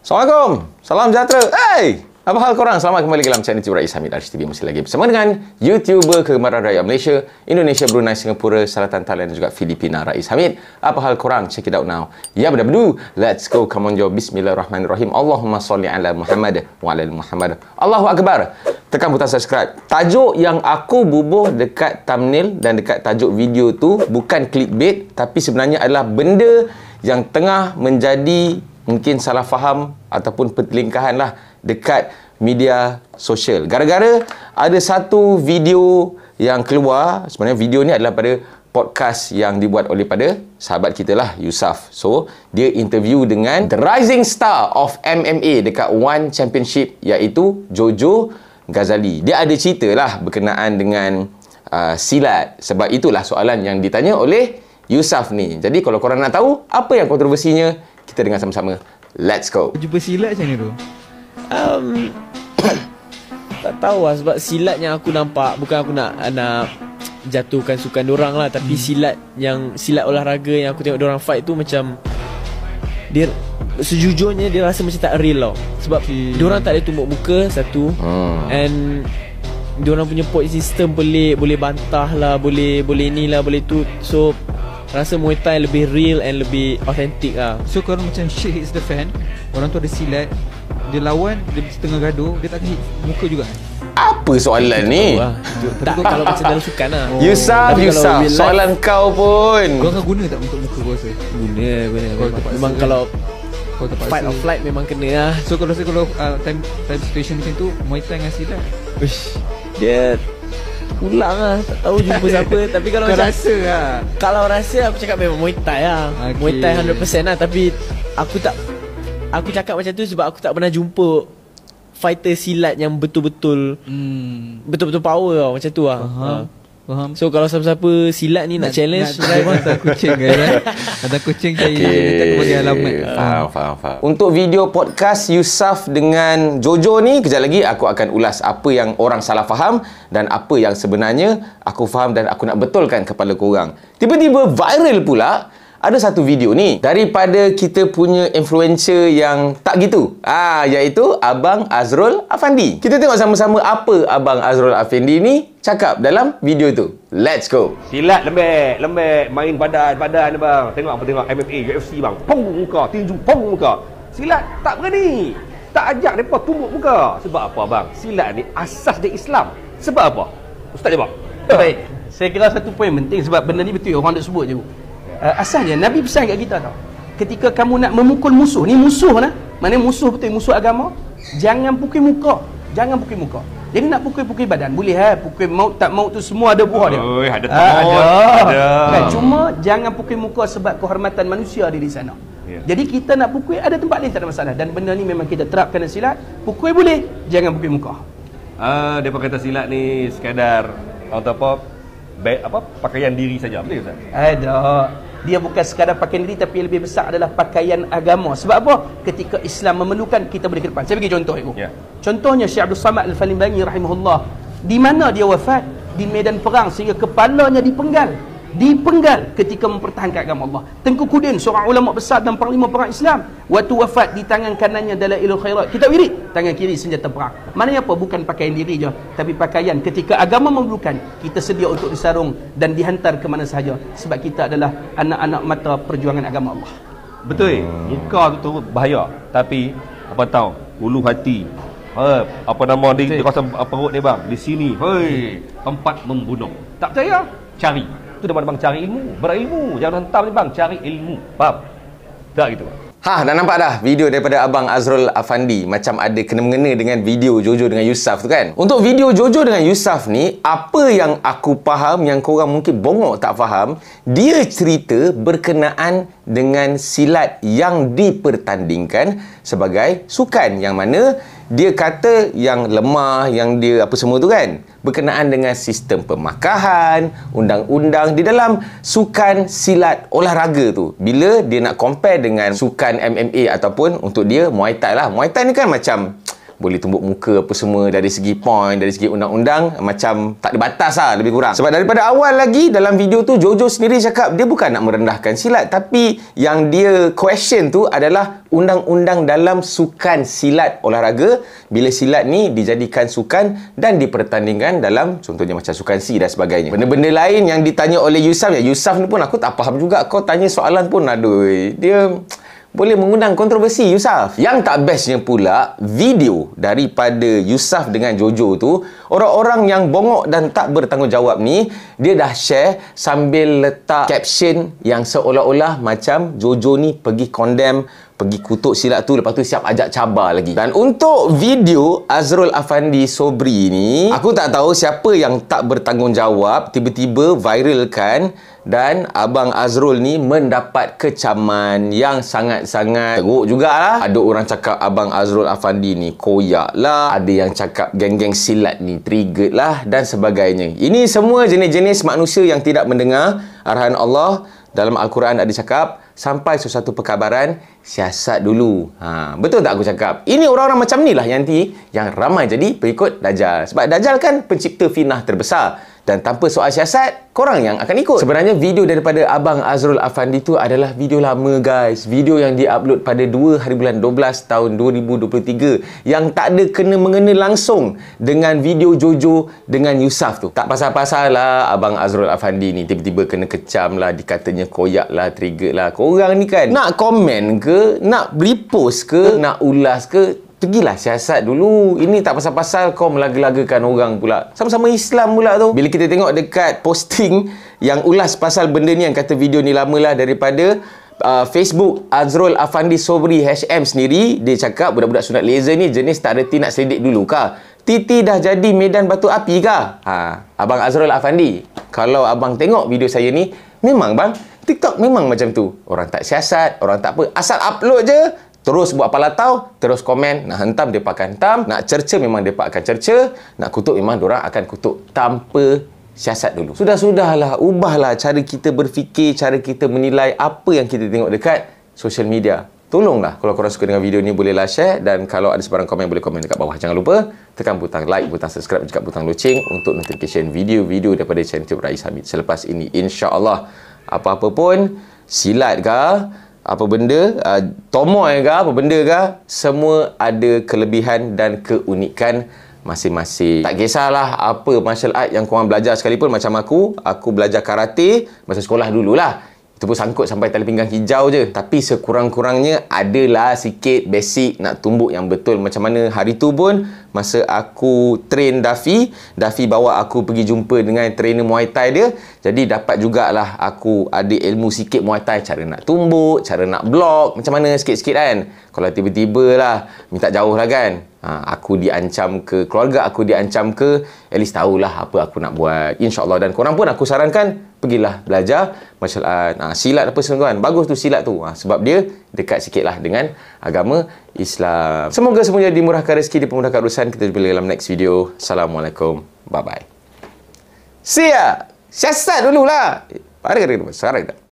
Assalamualaikum. Salam sejahtera. Hey! Apa hal korang? Selamat kembali ke dalam channel Tiba Rais Hamid RCTV Masih lagi bersama dengan YouTuber kegemaran rakyat Malaysia Indonesia, Brunei, Singapura, Selatan, Thailand dan juga Filipina Rais Hamid Apa hal korang? Check it out now Ya benda benda Let's go Come on Joe Bismillahirrahmanirrahim Allahumma salli ala Muhammad Wa ala Muhammad Allahu Akbar Tekan butang subscribe Tajuk yang aku bubuh dekat thumbnail Dan dekat tajuk video tu Bukan clickbait Tapi sebenarnya adalah benda Yang tengah menjadi Mungkin salah faham Ataupun pertelingkahan lah dekat media sosial. Gara-gara ada satu video yang keluar, sebenarnya video ni adalah pada podcast yang dibuat oleh pada sahabat kita lah Yusuf. So, dia interview dengan the rising star of MMA dekat One Championship iaitu Jojo Ghazali. Dia ada cerita lah berkenaan dengan uh, silat. Sebab itulah soalan yang ditanya oleh Yusuf ni. Jadi kalau korang nak tahu apa yang kontroversinya, kita dengar sama-sama. Let's go. Jumpa silat macam ni tu? Um, tak tahu lah sebab silat yang aku nampak bukan aku nak nak jatuhkan sukan orang lah tapi hmm. silat yang silat olahraga yang aku tengok orang fight tu macam dia sejujurnya dia rasa macam tak real lah sebab okay. Hmm. orang tak ada tumbuk muka satu hmm. and dia orang punya point system boleh boleh bantah lah boleh boleh ni lah boleh tu so rasa Muay Thai lebih real and lebih authentic lah so kalau macam Sheikh is the fan orang tu ada silat dia lawan dia setengah gaduh dia tak kasi muka juga apa soalan ni lah. tak lah. kalau macam dalam sukan lah oh. Yusuf Yusuf soalan kau pun kau akan guna tak untuk muka kau rasa guna guna kau kau memang kalau kau terpaksa fight or flight memang kena lah so kalau rasa kalau uh, time, time situation macam tu Muay Thai ngasih lah Ush. dia Pulang lah, tak tahu jumpa siapa Tapi kalau macam, rasa lah Kalau rasa aku cakap memang Muay Thai lah okay. Muay Thai 100% lah tapi Aku tak Aku cakap macam tu sebab aku tak pernah jumpa fighter silat yang betul-betul hmm. betul-betul power tau macam tu lah. Faham. Ah. So kalau siapa-siapa silat ni nak, nak challenge Nak try pun atas kucing kan eh? Atas kucing saya okay. Kita bagi alamat faham. faham, faham, Untuk video podcast Yusuf dengan Jojo ni Kejap lagi aku akan ulas apa yang orang salah faham Dan apa yang sebenarnya Aku faham dan aku nak betulkan kepada korang Tiba-tiba viral pula ada satu video ni daripada kita punya influencer yang tak gitu. Ah, ha, iaitu Abang Azrul Afandi. Kita tengok sama-sama apa Abang Azrul Afandi ni cakap dalam video tu. Let's go. Silat lembek, lembek, main badan, badan Abang. Tengok apa tengok MMA, UFC bang. Pong muka, tinju pong muka. Silat tak berani. Tak ajak depa tumbuk muka. Sebab apa bang? Silat ni asas dia Islam. Sebab apa? Ustaz jawab. Baik. Saya kira satu poin penting sebab benda ni betul orang nak sebut je uh, asalnya Nabi pesan kat kita tau ketika kamu nak memukul musuh ni musuh lah mana musuh betul musuh agama jangan pukul muka jangan pukul muka jadi nak pukul-pukul badan boleh ha pukul maut tak maut tu semua ada buah dia Oi, ada ah, tak ada, ada. ada. Kan? cuma jangan pukul muka sebab kehormatan manusia di sana Yeah. Jadi kita nak pukul ada tempat lain tak ada masalah dan benda ni memang kita terapkan dalam silat pukul boleh jangan pukul muka. Ah uh, depa kata silat ni sekadar atau apa apa pakaian diri saja boleh ustaz? Ada. Dia bukan sekadar pakaian diri tapi yang lebih besar adalah pakaian agama. Sebab apa? Ketika Islam memerlukan kita boleh ke depan. Saya bagi contoh ibu. Ya. Contohnya Syekh Abdul Samad Al-Falimbangi rahimahullah. Di mana dia wafat? Di medan perang sehingga kepalanya dipenggal dipenggal ketika mempertahankan agama Allah. Tengku Kudin seorang ulama besar dan panglima perang Islam, waktu wafat di tangan kanannya adalah ilmu khairat. Kita wiri tangan kiri senjata perang. Mana yang apa bukan pakaian diri je, tapi pakaian ketika agama memerlukan, kita sedia untuk disarung dan dihantar ke mana sahaja sebab kita adalah anak-anak mata perjuangan agama Allah. Betul. Eh? Muka tu turut bahaya, tapi apa tahu ulu hati Ha, apa nama dia, dia kawasan perut dia bang Di sini Hei, Tempat membunuh Tak percaya Cari itu dia bang cari ilmu. Berilmu. Jangan hentam ni bang. Cari ilmu. Faham? Tak gitu bang. Ha, dah nampak dah video daripada Abang Azrul Afandi macam ada kena-mengena dengan video Jojo dengan Yusuf tu kan? Untuk video Jojo dengan Yusuf ni, apa yang aku faham yang korang mungkin bongok tak faham, dia cerita berkenaan dengan silat yang dipertandingkan sebagai sukan yang mana dia kata yang lemah yang dia apa semua tu kan berkenaan dengan sistem pemakahan undang-undang di dalam sukan silat olahraga tu bila dia nak compare dengan sukan MMA ataupun untuk dia Muay Thai lah Muay Thai ni kan macam boleh tumbuk muka apa semua dari segi point dari segi undang-undang macam tak ada batas lah lebih kurang sebab daripada awal lagi dalam video tu Jojo sendiri cakap dia bukan nak merendahkan silat tapi yang dia question tu adalah undang-undang dalam sukan silat olahraga bila silat ni dijadikan sukan dan dipertandingkan dalam contohnya macam sukan si dan sebagainya benda-benda lain yang ditanya oleh Yusaf ya Yusaf ni pun aku tak faham juga kau tanya soalan pun aduh dia boleh mengundang kontroversi Yusuf. Yang tak bestnya pula, video daripada Yusuf dengan Jojo tu, orang-orang yang bongok dan tak bertanggungjawab ni, dia dah share sambil letak caption yang seolah-olah macam Jojo ni pergi condemn pergi kutuk silat tu lepas tu siap ajak cabar lagi dan untuk video Azrul Afandi Sobri ni aku tak tahu siapa yang tak bertanggungjawab tiba-tiba viral kan, dan Abang Azrul ni mendapat kecaman yang sangat-sangat teruk jugalah ada orang cakap Abang Azrul Afandi ni koyak lah ada yang cakap geng-geng silat ni triggered lah dan sebagainya ini semua jenis-jenis manusia yang tidak mendengar arahan Allah dalam Al-Quran ada cakap sampai sesuatu perkabaran, siasat dulu. Ha, betul tak aku cakap? Ini orang-orang macam ni lah yang nanti yang ramai jadi berikut Dajjal. Sebab Dajjal kan pencipta finah terbesar dan tanpa soal siasat korang yang akan ikut sebenarnya video daripada Abang Azrul Afandi tu adalah video lama guys video yang di upload pada 2 hari bulan 12 tahun 2023 yang tak ada kena mengena langsung dengan video Jojo dengan Yusaf tu tak pasal-pasal lah Abang Azrul Afandi ni tiba-tiba kena kecam lah dikatanya koyak lah trigger lah korang ni kan nak komen ke nak repost ke nak ulas ke pergilah siasat dulu. Ini tak pasal-pasal kau melaga-lagakan orang pula. Sama-sama Islam pula tu. Bila kita tengok dekat posting yang ulas pasal benda ni yang kata video ni lamalah daripada uh, Facebook Azrul Afandi Sobri HM sendiri. Dia cakap budak-budak sunat laser ni jenis tak reti nak selidik dulu kah? Titi dah jadi medan batu api kah? Ha, Abang Azrul Afandi, kalau abang tengok video saya ni, memang bang, TikTok memang macam tu. Orang tak siasat, orang tak apa. Asal upload je, Terus buat palatau, terus komen, nak hentam dia pakai hentam, nak cerca memang dia pakai cerca, nak kutuk memang dia akan kutuk tanpa siasat dulu. Sudah-sudahlah, ubahlah cara kita berfikir, cara kita menilai apa yang kita tengok dekat social media. Tolonglah, kalau korang suka dengan video ni bolehlah share dan kalau ada sebarang komen boleh komen dekat bawah. Jangan lupa tekan butang like, butang subscribe juga butang loceng untuk notification video-video daripada channel Tiup Rais Hamid. Selepas ini, insyaAllah, apa-apa pun, silat kah, apa benda, uh, tomoy ke apa benda ke, semua ada kelebihan dan keunikan masing-masing. Tak kisahlah apa martial art yang korang belajar sekalipun macam aku, aku belajar karate masa sekolah dululah. Itu pun sangkut sampai tali pinggang hijau je. Tapi sekurang-kurangnya adalah sikit basic nak tumbuk yang betul. Macam mana hari tu pun masa aku train Duffy, Duffy bawa aku pergi jumpa dengan trainer Muay Thai dia. Jadi dapat jugalah aku ada ilmu sikit Muay Thai. Cara nak tumbuk, cara nak block, macam mana sikit-sikit kan. Kalau tiba-tiba lah, minta jauh lah kan. Ha, aku diancam ke keluarga aku diancam ke at least tahulah apa aku nak buat insyaallah dan korang pun aku sarankan pergilah belajar martial art ah, ah, silat apa semua kan bagus tu silat tu ha, sebab dia dekat lah dengan agama Islam semoga semuanya dimurahkan rezeki dipermudahkan urusan kita jumpa dalam next video assalamualaikum bye bye see ya siasat dululah ada kena sekarang dah